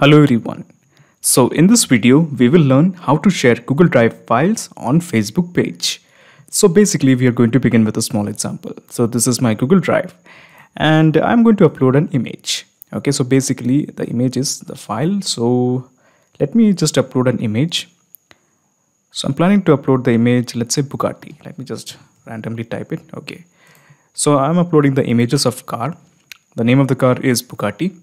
Hello everyone. So in this video, we will learn how to share Google Drive files on Facebook page. So basically we are going to begin with a small example. So this is my Google Drive and I'm going to upload an image. Okay, so basically the image is the file. So let me just upload an image. So I'm planning to upload the image, let's say Bugatti. Let me just randomly type it. Okay. So I'm uploading the images of car. The name of the car is Bugatti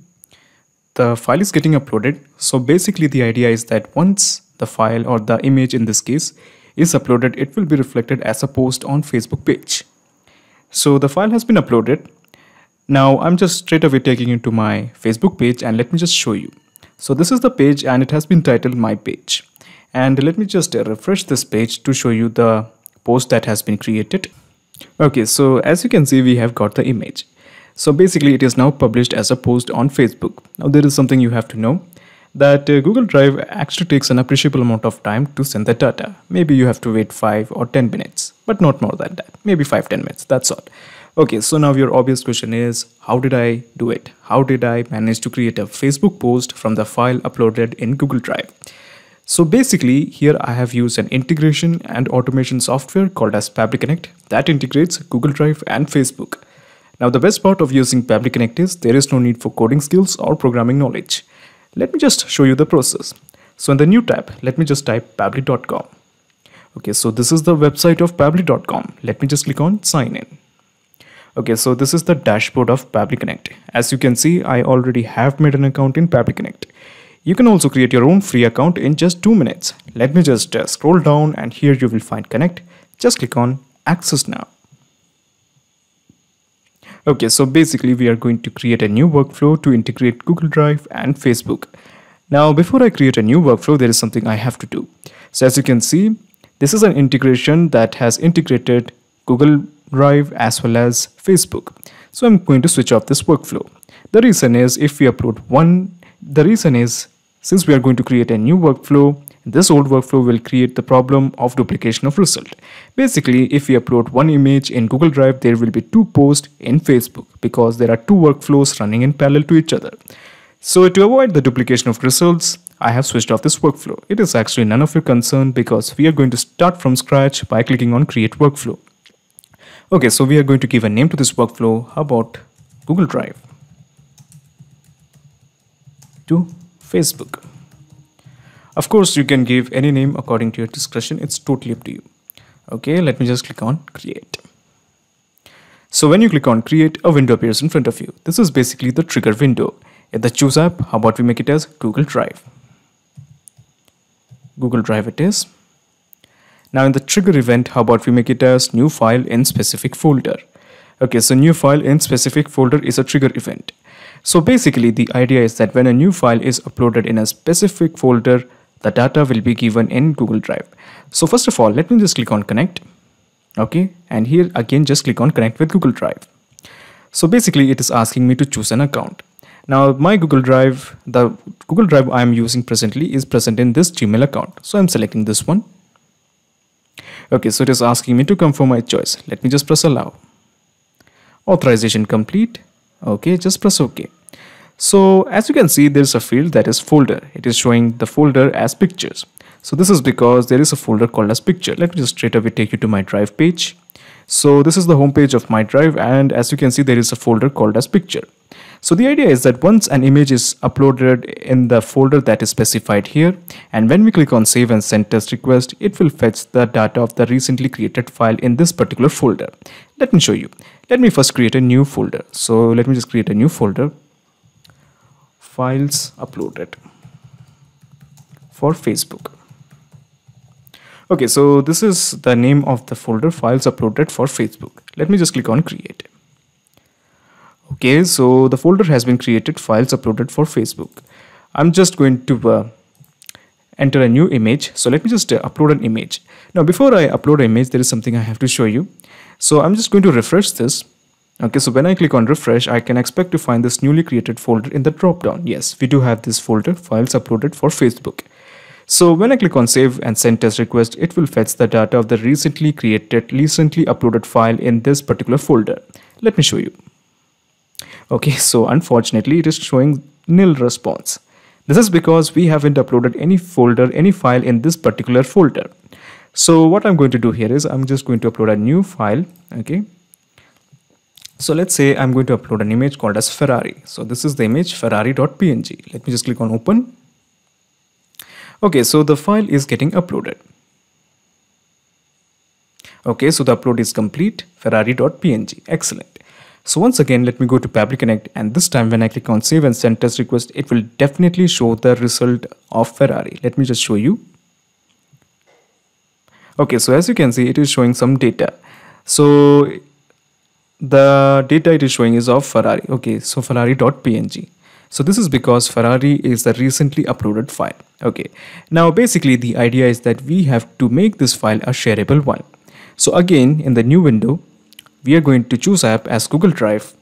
the file is getting uploaded. So basically the idea is that once the file or the image in this case is uploaded, it will be reflected as a post on Facebook page. So the file has been uploaded. Now I'm just straight away taking you to my Facebook page and let me just show you. So this is the page and it has been titled my page. And let me just refresh this page to show you the post that has been created. Okay, so as you can see, we have got the image. So basically it is now published as a post on Facebook. Now there is something you have to know that uh, Google Drive actually takes an appreciable amount of time to send the data. Maybe you have to wait 5 or 10 minutes, but not more than that. Maybe 5 10 minutes, that's all. Okay, so now your obvious question is how did I do it? How did I manage to create a Facebook post from the file uploaded in Google Drive? So basically, here I have used an integration and automation software called as Fabric Connect that integrates Google Drive and Facebook. Now the best part of using Fabric Connect is there is no need for coding skills or programming knowledge. Let me just show you the process. So in the new tab, let me just type pabli.com. Okay, so this is the website of pabli.com. Let me just click on sign in. Okay, so this is the dashboard of Pabli Connect. As you can see, I already have made an account in Pabli Connect. You can also create your own free account in just 2 minutes. Let me just uh, scroll down and here you will find connect. Just click on access now. Okay, so basically we are going to create a new workflow to integrate Google Drive and Facebook. Now, before I create a new workflow, there is something I have to do. So as you can see, this is an integration that has integrated Google Drive as well as Facebook. So I'm going to switch off this workflow. The reason is if we upload one, the reason is since we are going to create a new workflow, this old workflow will create the problem of duplication of result. Basically, if we upload one image in Google Drive, there will be two posts in Facebook because there are two workflows running in parallel to each other. So to avoid the duplication of results, I have switched off this workflow. It is actually none of your concern because we are going to start from scratch by clicking on create workflow. Okay, so we are going to give a name to this workflow. How about Google Drive to Facebook. Of course, you can give any name according to your discretion. It's totally up to you. Okay, let me just click on create. So when you click on create, a window appears in front of you. This is basically the trigger window. In the choose app, how about we make it as Google Drive. Google Drive it is. Now in the trigger event, how about we make it as new file in specific folder. Okay, so new file in specific folder is a trigger event. So basically the idea is that when a new file is uploaded in a specific folder, the data will be given in Google Drive. So first of all, let me just click on connect. Okay. And here again, just click on connect with Google Drive. So basically it is asking me to choose an account. Now my Google Drive, the Google Drive I am using presently is present in this Gmail account. So I'm selecting this one. Okay, so it is asking me to confirm my choice. Let me just press allow. Authorization complete. Okay, just press OK. So as you can see, there's a field that is folder. It is showing the folder as pictures. So this is because there is a folder called as picture. Let me just straight away take you to my drive page. So this is the home page of my drive and as you can see, there is a folder called as picture. So the idea is that once an image is uploaded in the folder that is specified here and when we click on save and send test request, it will fetch the data of the recently created file in this particular folder. Let me show you. Let me first create a new folder. So let me just create a new folder files uploaded for Facebook okay so this is the name of the folder files uploaded for Facebook let me just click on create okay so the folder has been created files uploaded for Facebook I'm just going to uh, enter a new image so let me just uh, upload an image now before I upload an image there is something I have to show you so I'm just going to refresh this Okay, so when I click on refresh, I can expect to find this newly created folder in the drop down. Yes, we do have this folder files uploaded for Facebook. So when I click on save and send test request, it will fetch the data of the recently created, recently uploaded file in this particular folder. Let me show you. Okay, so unfortunately it is showing nil response. This is because we haven't uploaded any folder, any file in this particular folder. So what I'm going to do here is I'm just going to upload a new file. Okay, so let's say I'm going to upload an image called as Ferrari. So this is the image ferrari.png. Let me just click on open. Okay, so the file is getting uploaded. Okay, so the upload is complete, ferrari.png. Excellent. So once again, let me go to Public Connect and this time when I click on save and send test request, it will definitely show the result of Ferrari. Let me just show you. Okay, so as you can see, it is showing some data. So the data it is showing is of Ferrari. Okay, so Ferrari.png. So this is because Ferrari is the recently uploaded file. Okay, now basically the idea is that we have to make this file a shareable one. So again, in the new window, we are going to choose app as Google Drive.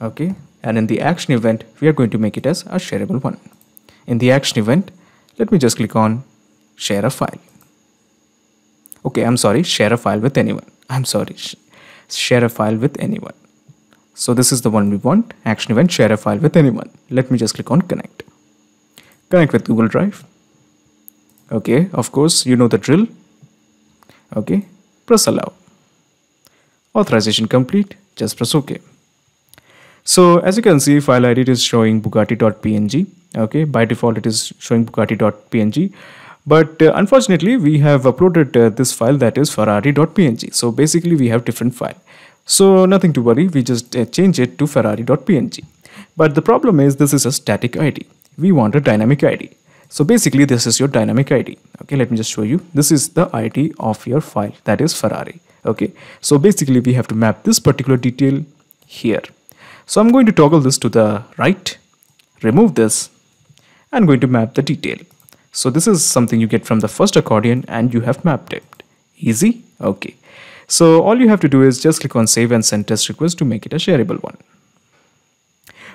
Okay, and in the action event, we are going to make it as a shareable one. In the action event, let me just click on share a file. Okay, I'm sorry, share a file with anyone. I'm sorry, share a file with anyone. So this is the one we want, action event share a file with anyone. Let me just click on connect. Connect with Google Drive. Okay, of course, you know the drill. Okay, press allow. Authorization complete, just press OK. So as you can see, file ID is showing bugatti.png. Okay, by default, it is showing bugatti.png. But uh, unfortunately, we have uploaded uh, this file that is ferrari.png. So basically, we have different file. So nothing to worry, we just uh, change it to ferrari.png. But the problem is this is a static ID. We want a dynamic ID. So basically, this is your dynamic ID. Okay, let me just show you. This is the ID of your file that is Ferrari. Okay, so basically, we have to map this particular detail here. So I'm going to toggle this to the right, remove this, I'm going to map the detail. So this is something you get from the first accordion and you have mapped it. Easy? Okay. So all you have to do is just click on save and send test request to make it a shareable one.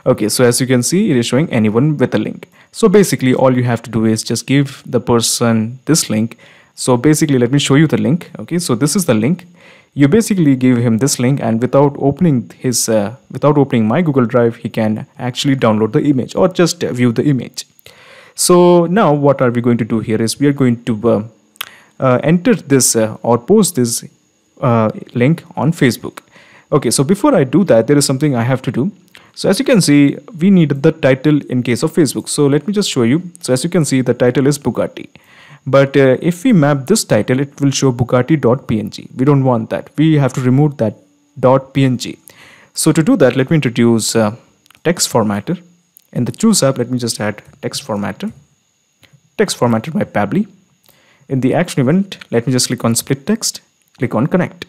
Okay, so as you can see, it is showing anyone with a link. So basically all you have to do is just give the person this link. So basically let me show you the link. Okay, so this is the link. You basically give him this link and without opening his, uh, without opening my Google Drive, he can actually download the image or just view the image. So now what are we going to do here is we are going to uh, uh, enter this uh, or post this uh, link on Facebook. Okay, so before I do that, there is something I have to do. So as you can see, we need the title in case of Facebook. So let me just show you. So as you can see, the title is Bugatti. But uh, if we map this title, it will show bugatti.png. We don't want that. We have to remove that .png. So to do that, let me introduce uh, text formatter in the choose app let me just add text formatter text formatted by Pabli in the action event let me just click on split text click on connect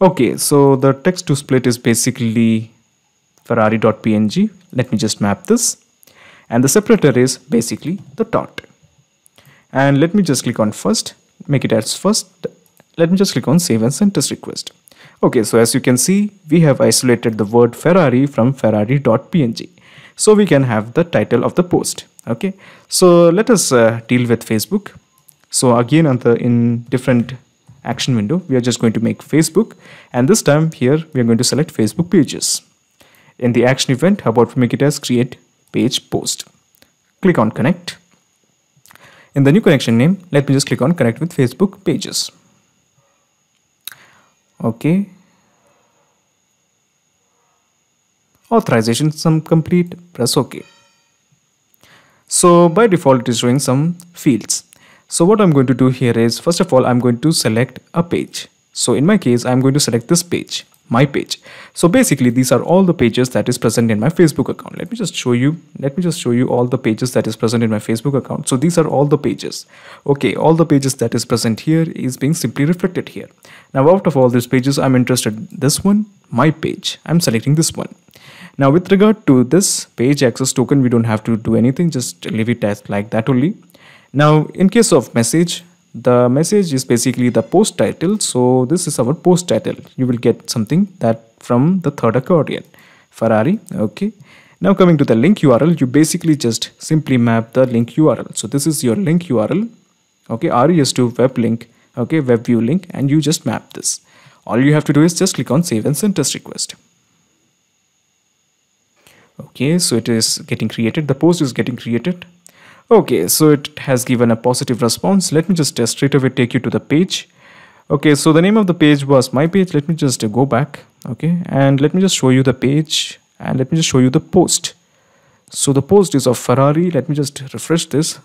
okay so the text to split is basically ferrari.png let me just map this and the separator is basically the dot and let me just click on first make it as first let me just click on save and send test request okay so as you can see we have isolated the word ferrari from ferrari.png so we can have the title of the post okay so let us uh, deal with facebook so again on the in different action window we are just going to make facebook and this time here we are going to select facebook pages in the action event how about we make it as create page post click on connect in the new connection name let me just click on connect with facebook pages okay authorization Some complete press ok so by default it is showing some fields so what i'm going to do here is first of all i'm going to select a page so in my case i'm going to select this page my page so basically these are all the pages that is present in my facebook account let me just show you let me just show you all the pages that is present in my facebook account so these are all the pages okay all the pages that is present here is being simply reflected here now out of all these pages i'm interested in this one my page i'm selecting this one now with regard to this page access token, we don't have to do anything, just leave it as like that only. Now in case of message, the message is basically the post title. So this is our post title. You will get something that from the third accordion, Ferrari. Okay. Now coming to the link URL, you basically just simply map the link URL. So this is your link URL, okay, is to web link, okay, web view link, and you just map this. All you have to do is just click on save and send test request okay so it is getting created the post is getting created okay so it has given a positive response let me just uh, straight away take you to the page okay so the name of the page was my page let me just uh, go back okay and let me just show you the page and let me just show you the post so the post is of Ferrari let me just refresh this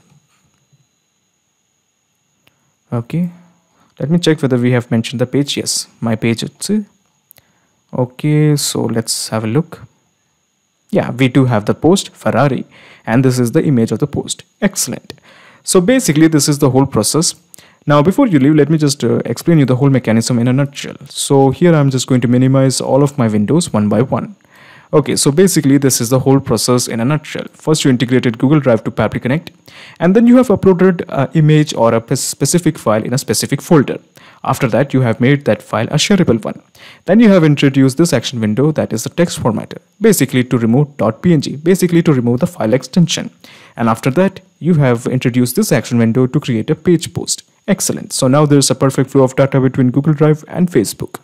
okay let me check whether we have mentioned the page yes my page it's uh, okay so let's have a look yeah, we do have the post Ferrari and this is the image of the post. Excellent. So basically this is the whole process. Now before you leave, let me just uh, explain you the whole mechanism in a nutshell. So here I'm just going to minimize all of my windows one by one. Okay, so basically this is the whole process in a nutshell. First you integrated Google Drive to Public Connect and then you have uploaded an image or a specific file in a specific folder. After that you have made that file a shareable one. Then you have introduced this action window that is the text formatter basically to remove .png basically to remove the file extension. And after that you have introduced this action window to create a page post. Excellent. So now there's a perfect flow of data between Google Drive and Facebook.